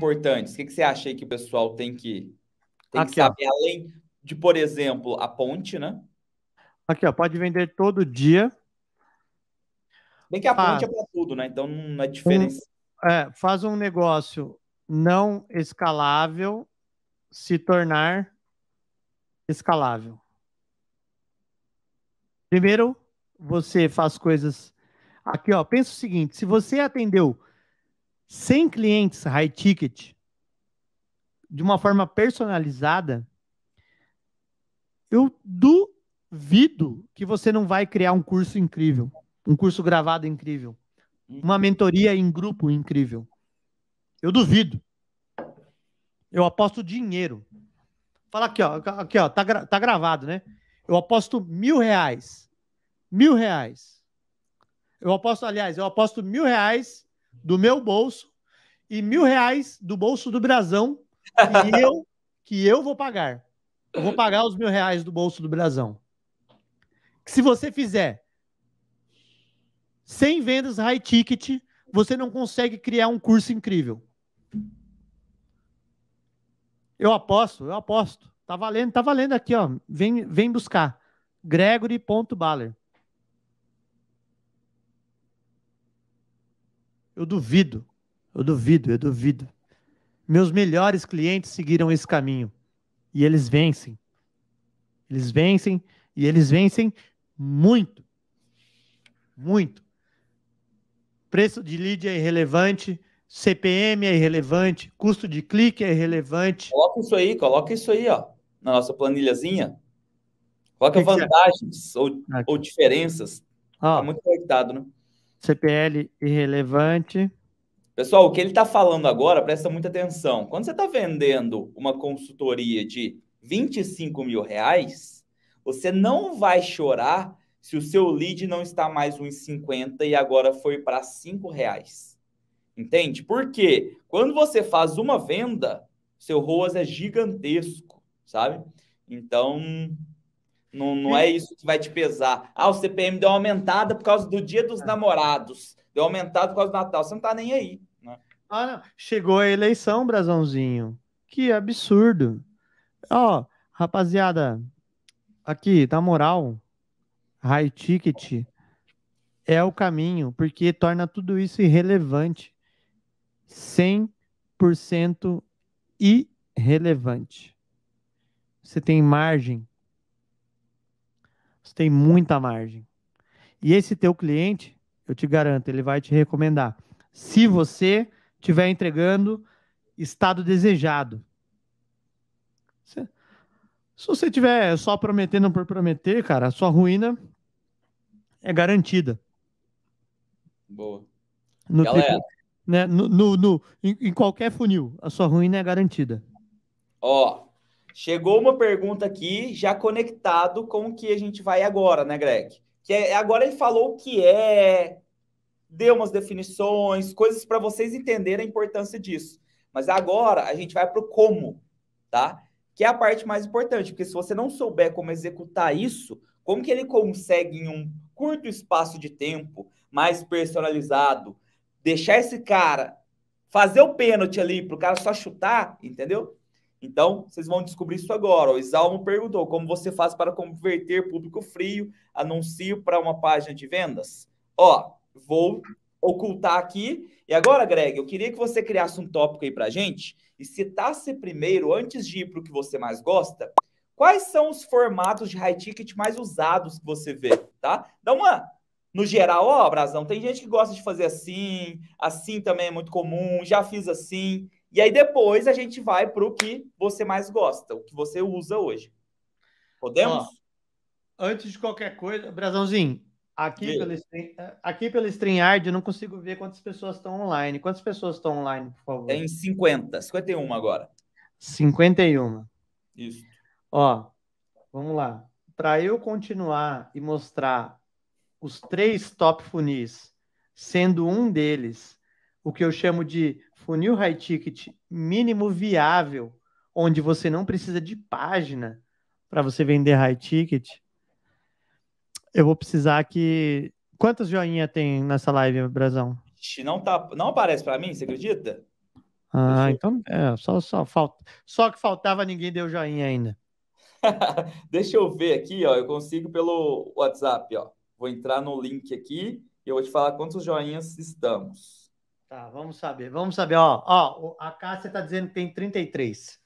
importantes? O que, que você acha aí que o pessoal tem que, tem Aqui, que saber? Ó. Além de, por exemplo, a ponte, né? Aqui, ó, pode vender todo dia. Bem que a ah, ponte é para tudo, né? Então não é diferença. Um, é, faz um negócio não escalável se tornar escalável. Primeiro, você faz coisas. Aqui, ó, pensa o seguinte: se você atendeu 100 clientes high ticket de uma forma personalizada, eu duvido que você não vai criar um curso incrível, um curso gravado incrível, uma mentoria em grupo incrível. Eu duvido. Eu aposto dinheiro. Fala aqui, ó, aqui, ó, tá, gra tá gravado, né? Eu aposto mil reais, mil reais. Eu aposto, aliás, eu aposto mil reais do meu bolso e mil reais do bolso do Brasão que eu, que eu vou pagar. Eu vou pagar os mil reais do bolso do Brasão. Se você fizer 100 vendas high ticket, você não consegue criar um curso incrível. Eu aposto, eu aposto. Tá valendo, tá valendo aqui, ó. Vem, vem buscar. Gregory.baller. Eu duvido, eu duvido, eu duvido. Meus melhores clientes seguiram esse caminho e eles vencem. Eles vencem e eles vencem muito. Muito. Preço de lead é irrelevante, CPM é irrelevante, custo de clique é irrelevante. Coloca isso aí, coloca isso aí, ó, na nossa planilhazinha. Coloca que vantagens que é? ou, ou, diferenças. Ó, tá muito conectado, né? CPL irrelevante. Pessoal, o que ele está falando agora, presta muita atenção. Quando você está vendendo uma consultoria de 25 mil reais, você não vai chorar se o seu lead não está mais R$1,50 e agora foi para R$5,00. reais. Entende? Porque quando você faz uma venda, seu ROAS é gigantesco, sabe? Então, não, não é isso que vai te pesar. Ah, o CPM deu uma aumentada por causa do dia dos é. namorados. Deu aumentado por causa do Natal. Você não tá nem aí. Né? Ah, não. Chegou a eleição, Brazãozinho. Que absurdo. Ó, oh, rapaziada, aqui, na moral, high ticket é o caminho, porque torna tudo isso irrelevante. 100% irrelevante. Você tem margem você tem muita margem. E esse teu cliente, eu te garanto, ele vai te recomendar. Se você estiver entregando estado desejado. Se você estiver só prometendo por prometer, cara, a sua ruína é garantida. Boa. No Galera. Tipo, né, no, no, no em, em qualquer funil, a sua ruína é garantida. Ó, Chegou uma pergunta aqui, já conectado com o que a gente vai agora, né, Greg? Que é, agora ele falou o que é, deu umas definições, coisas para vocês entenderem a importância disso. Mas agora a gente vai para o como, tá? Que é a parte mais importante, porque se você não souber como executar isso, como que ele consegue em um curto espaço de tempo, mais personalizado, deixar esse cara fazer o pênalti ali para o cara só chutar, entendeu? Então, vocês vão descobrir isso agora. O Isalmo perguntou: como você faz para converter público frio? Anuncio para uma página de vendas? Ó, vou ocultar aqui. E agora, Greg, eu queria que você criasse um tópico aí para gente e citasse primeiro, antes de ir para o que você mais gosta, quais são os formatos de high ticket mais usados que você vê, tá? Dá uma no geral, ó, Brasão, tem gente que gosta de fazer assim, assim também é muito comum, já fiz assim. E aí depois a gente vai para o que você mais gosta, o que você usa hoje. Podemos? Ó, antes de qualquer coisa, Brazãozinho, aqui pelo aqui pela StreamYard eu não consigo ver quantas pessoas estão online. Quantas pessoas estão online, por favor? Tem 50, 51 agora. 51. Isso. Ó, vamos lá. Para eu continuar e mostrar os três top funis, sendo um deles o que eu chamo de funil high ticket mínimo viável, onde você não precisa de página para você vender high ticket, eu vou precisar que. Quantas joinha tem nessa live, Brasão? Não, tá, não aparece para mim, você acredita? Ah, então é, só, só, falta, só que faltava ninguém deu joinha ainda. Deixa eu ver aqui, ó. Eu consigo pelo WhatsApp, ó. Vou entrar no link aqui e eu vou te falar quantos joinhas estamos. Tá, vamos saber, vamos saber. Ó, ó a Cássia tá dizendo que tem 33.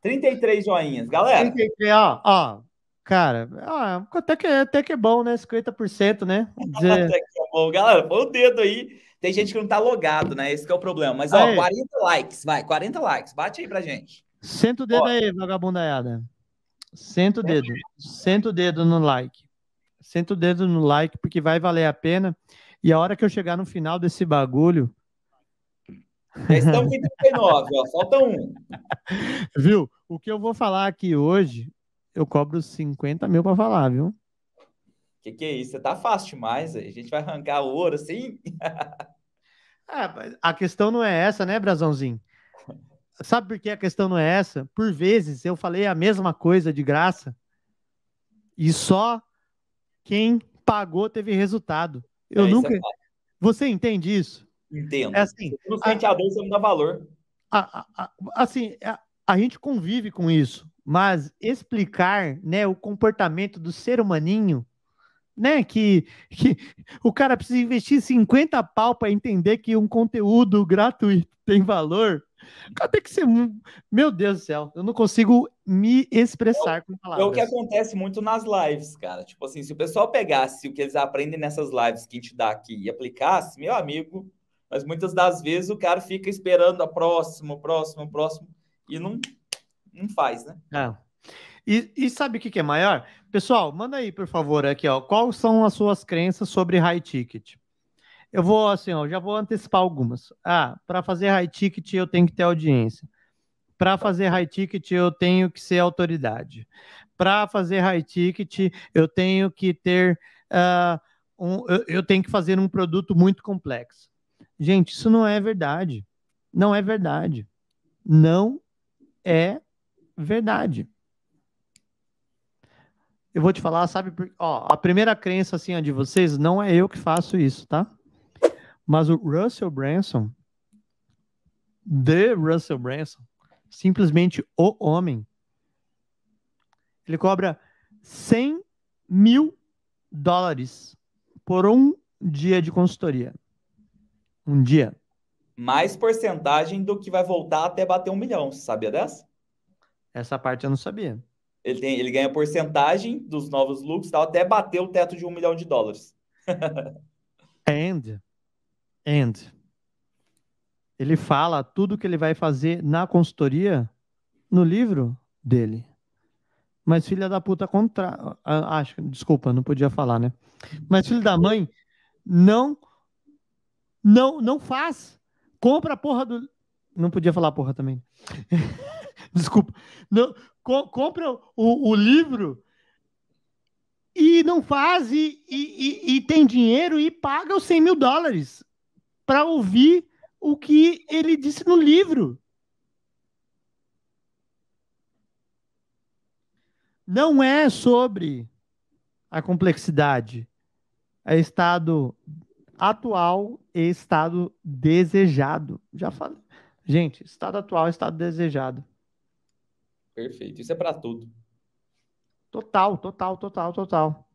33 joinhas, galera. 33, ó, ó. Cara, ó, até, que, até que é bom, né? 50%, né? Dizer... até que é bom, galera. Põe o dedo aí. Tem gente que não tá logado, né? Esse é o problema. Mas, ó, aí. 40 likes, vai, 40 likes. Bate aí pra gente. Senta o dedo ó. aí, vagabundaiada. Senta o dedo. Senta o dedo no like. Senta o dedo no like, porque vai valer a pena. E a hora que eu chegar no final desse bagulho, já estamos em 39, ó, falta um. Viu? O que eu vou falar aqui hoje, eu cobro 50 mil para falar, viu? Que que é isso? Você tá fácil demais, a gente vai arrancar o ouro assim? Ah, a questão não é essa, né, Brazãozinho? Sabe por que a questão não é essa? Por vezes eu falei a mesma coisa de graça e só quem pagou teve resultado. Eu é, é nunca. É você entende isso? Entendo. É assim. Você não sente a, a dor, você não dá valor. A, a, assim, a, gente convive com isso, mas explicar, né, o comportamento do ser humaninho, né, que, que o cara precisa investir 50 pau para entender que um conteúdo gratuito tem valor. cadê que você Meu Deus do céu, eu não consigo me expressar é, com palavras. É o que acontece muito nas lives, cara. Tipo assim, se o pessoal pegasse o que eles aprendem nessas lives que a gente dá aqui e aplicasse, meu amigo, mas muitas das vezes o cara fica esperando a próxima, o próximo, o próximo, e não, não faz, né? É. E, e sabe o que, que é maior? Pessoal, manda aí, por favor, aqui, ó. Quais são as suas crenças sobre high ticket? Eu vou assim, ó, já vou antecipar algumas. Ah, para fazer high ticket eu tenho que ter audiência. Para fazer high ticket eu tenho que ser autoridade. Para fazer high ticket eu tenho que ter uh, um, eu, eu tenho que fazer um produto muito complexo. Gente, isso não é verdade. Não é verdade. Não é verdade. Eu vou te falar, sabe? Ó, a primeira crença assim, de vocês, não é eu que faço isso, tá? Mas o Russell Branson, The Russell Branson, simplesmente o homem, ele cobra 100 mil dólares por um dia de consultoria. Um dia. Mais porcentagem do que vai voltar até bater um milhão. Você sabia dessa? Essa parte eu não sabia. Ele, tem, ele ganha porcentagem dos novos lucros tal, até bater o teto de um milhão de dólares. and, and, ele fala tudo que ele vai fazer na consultoria no livro dele. Mas filha da puta contra, acho, desculpa, não podia falar, né? Mas filho da mãe não não, não faz. Compra a porra do. Não podia falar porra também. Desculpa. Não, co compra o, o, livro e não faz, e, e, e, e tem dinheiro e paga os 100 mil dólares para ouvir o que ele disse no livro. Não é sobre a complexidade, é estado atual e estado desejado. Já falei. Gente, estado atual, estado desejado. Perfeito. Isso é para tudo. Total, total, total, total.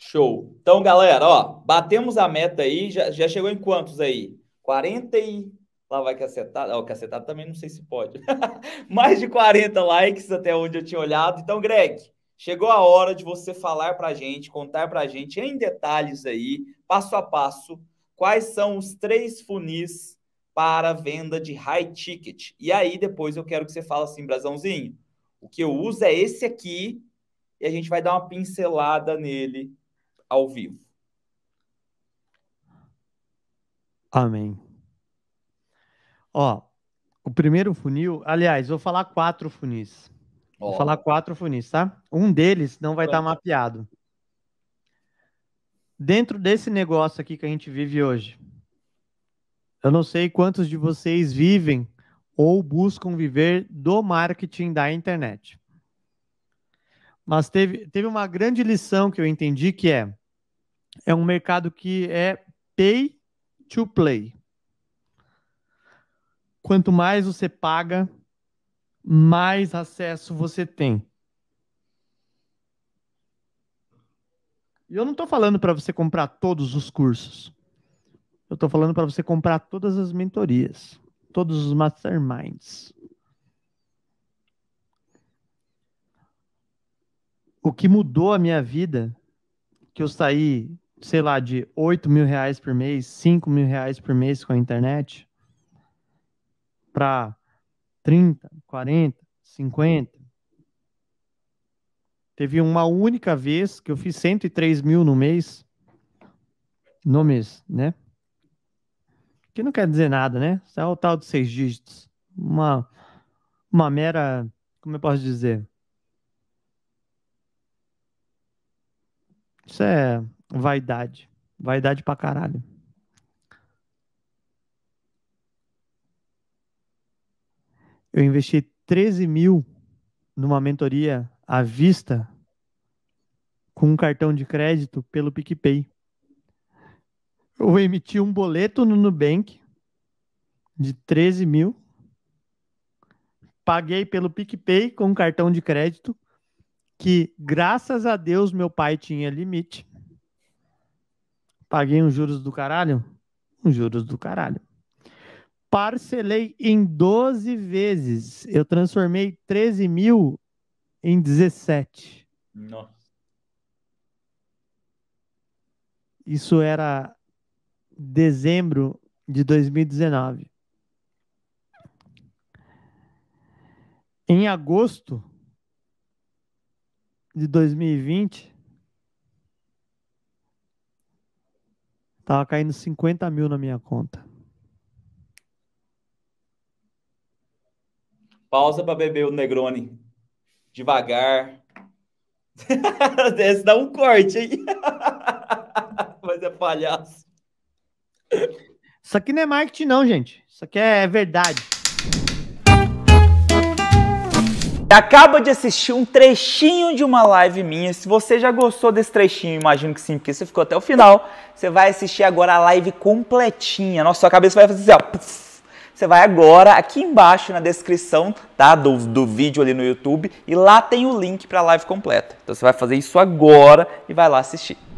Show. Então, galera, ó, batemos a meta aí. Já, já chegou em quantos aí? 40 e. Lá vai cacetada. Ó, cacetada também não sei se pode. Mais de 40 likes até onde eu tinha olhado. Então, Greg, Chegou a hora de você falar para a gente, contar para a gente em detalhes aí, passo a passo, quais são os três funis para venda de high ticket. E aí depois eu quero que você fale assim, Brasãozinho, o que eu uso é esse aqui e a gente vai dar uma pincelada nele ao vivo. Amém. Ó, o primeiro funil, aliás, vou falar quatro funis. Vou falar quatro funis, tá? Um deles não vai estar tá mapeado. Dentro desse negócio aqui que a gente vive hoje, eu não sei quantos de vocês vivem ou buscam viver do marketing da internet. Mas teve, teve uma grande lição que eu entendi que é é um mercado que é pay to play. Quanto mais você paga, mais acesso você tem. E eu não estou falando para você comprar todos os cursos. Eu estou falando para você comprar todas as mentorias, todos os masterminds. O que mudou a minha vida, que eu saí, sei lá, de 8 mil reais por mês, 5 mil reais por mês com a internet, para 30, 40, 50. Teve uma única vez que eu fiz 103 mil no mês. No mês, né? Que não quer dizer nada, né? Isso é o tal de seis dígitos. Uma, uma mera. Como eu posso dizer? Isso é vaidade. Vaidade pra caralho. eu investi 13 mil numa mentoria à vista com um cartão de crédito pelo PicPay. Eu emiti um boleto no Nubank de 13 mil, paguei pelo PicPay com um cartão de crédito que, graças a Deus, meu pai tinha limite. Paguei uns juros do caralho? Uns juros do caralho parcelei em 12 vezes. Eu transformei 13 mil em 17. Nossa. Isso era dezembro de 2019. Em agosto de 2020, tava caindo 50 mil na minha conta. Pausa para beber o Negroni. Devagar. Esse dá um corte, hein? Mas é palhaço. Isso aqui não é marketing, não, gente. Isso aqui é verdade. Acaba de assistir um trechinho de uma live minha. Se você já gostou desse trechinho, imagino que sim, porque você ficou até o final. Você vai assistir agora a live completinha. Nossa, sua cabeça vai fazer assim, ó. Você vai agora aqui embaixo na descrição tá, do, do vídeo ali no YouTube e lá tem o link para a live completa. Então você vai fazer isso agora e vai lá assistir.